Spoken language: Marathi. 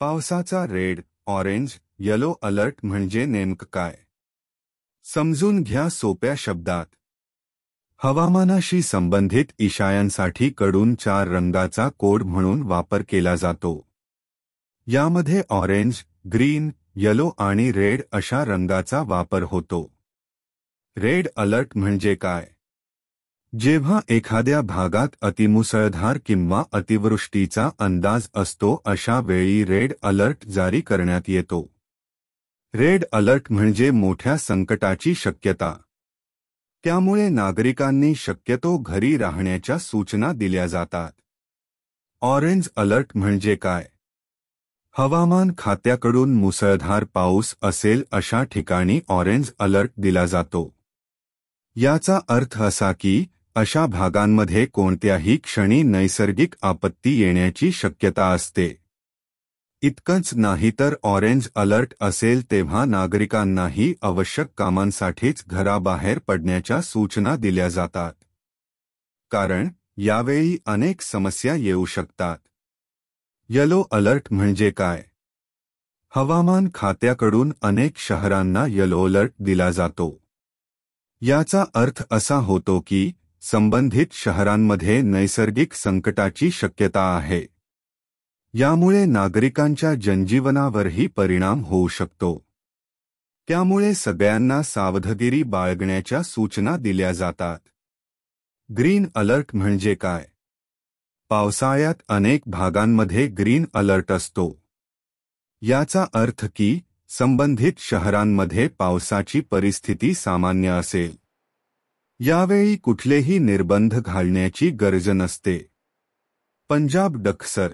पावसाचा रेड ऑरेंज यलो अलर्ट म्हणजे नेमकं काय समजून घ्या सोप्या शब्दात हवामानाशी संबंधित इशायांसाठी कडून चार रंगाचा कोड म्हणून वापर केला जातो यामध्ये ऑरेंज ग्रीन यलो आणि रेड अशा रंगाचा वापर होतो रेड अलर्ट म्हणजे काय जेव्हा एखाद्या भागात अतिमुसळधार किंवा अतिवृष्टीचा अंदाज असतो अशा वेळी रेड अलर्ट जारी करण्यात येतो रेड अलर्ट म्हणजे मोठ्या संकटाची शक्यता त्यामुळे नागरिकांनी शक्यतो घरी राहण्याच्या सूचना दिल्या जातात ऑरेंज अलर्ट म्हणजे काय हवामान खात्याकडून मुसळधार पाऊस असेल अशा ठिकाणी ऑरेंज अलर्ट दिला जातो याचा अर्थ असा की अशा भागांमध्ये कोणत्याही क्षणी नैसर्गिक आपत्ती येण्याची शक्यता असते इतकंच नाही तर ऑरेंज अलर्ट असेल तेव्हा नागरिकांनाही आवश्यक कामांसाठीच घराबाहेर पडण्याच्या सूचना दिल्या जातात कारण यावेळी अनेक समस्या येऊ शकतात यलो अलर्ट म्हणजे काय हवामान खात्याकडून अनेक शहरांना यलो अलर्ट दिला जातो याचा अर्थ असा होतो की संबंधित शहरांमध्ये नैसर्गिक संकटाची शक्यता आहे यामुळे नागरिकांच्या जनजीवनावरही परिणाम होऊ शकतो त्यामुळे सगळ्यांना सावधगिरी बाळगण्याच्या सूचना दिल्या जातात ग्रीन अलर्ट म्हणजे काय पावसाळ्यात अनेक भागांमध्ये ग्रीन अलर्ट असतो याचा अर्थ की संबंधित शहरांमध्ये पावसाची परिस्थिती सामान्य असेल यावेळी कुठलेही निर्बंध घालण्याची गरज नसते पंजाब डक्सर